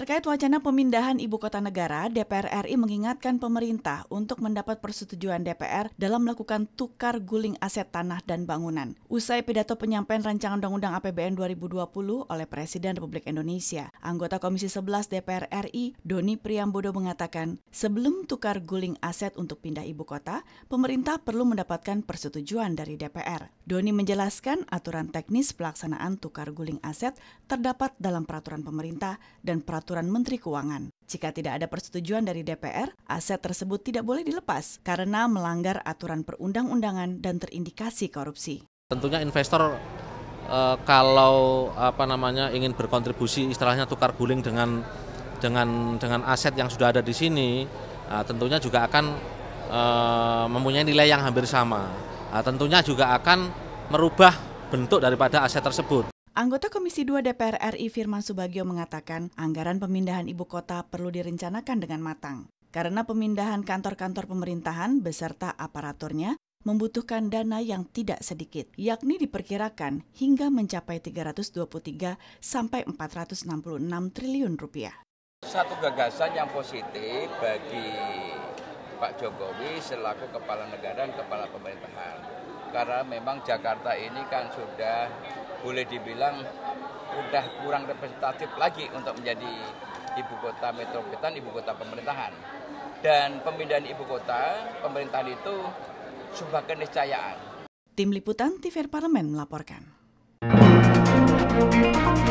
Terkait wacana pemindahan ibu kota negara, DPR RI mengingatkan pemerintah untuk mendapat persetujuan DPR dalam melakukan tukar guling aset tanah dan bangunan. Usai pidato penyampaian rancangan Undang-Undang APBN 2020 oleh Presiden Republik Indonesia, anggota Komisi 11 DPR RI, Doni Priambodo mengatakan, sebelum tukar guling aset untuk pindah ibu kota, pemerintah perlu mendapatkan persetujuan dari DPR. Doni menjelaskan aturan teknis pelaksanaan tukar guling aset terdapat dalam peraturan pemerintah dan peraturan peraturan Menteri Keuangan. Jika tidak ada persetujuan dari DPR, aset tersebut tidak boleh dilepas karena melanggar aturan perundang-undangan dan terindikasi korupsi. Tentunya investor e, kalau apa namanya ingin berkontribusi istilahnya tukar guling dengan dengan dengan aset yang sudah ada di sini, e, tentunya juga akan e, mempunyai nilai yang hampir sama. E, tentunya juga akan merubah bentuk daripada aset tersebut. Anggota Komisi 2 DPR RI Firman Subagio mengatakan anggaran pemindahan ibu kota perlu direncanakan dengan matang. Karena pemindahan kantor-kantor pemerintahan beserta aparaturnya membutuhkan dana yang tidak sedikit, yakni diperkirakan hingga mencapai 323 sampai 466 triliun rupiah. Satu gagasan yang positif bagi Pak Jokowi selaku kepala negara dan kepala pemerintahan karena memang Jakarta ini kan sudah boleh dibilang sudah kurang representatif lagi untuk menjadi ibu kota metropolitan, ibu kota pemerintahan. Dan pemindahan ibu kota pemerintahan itu sebuah keniscayaan. Tim Liputan TVR Parlemen melaporkan.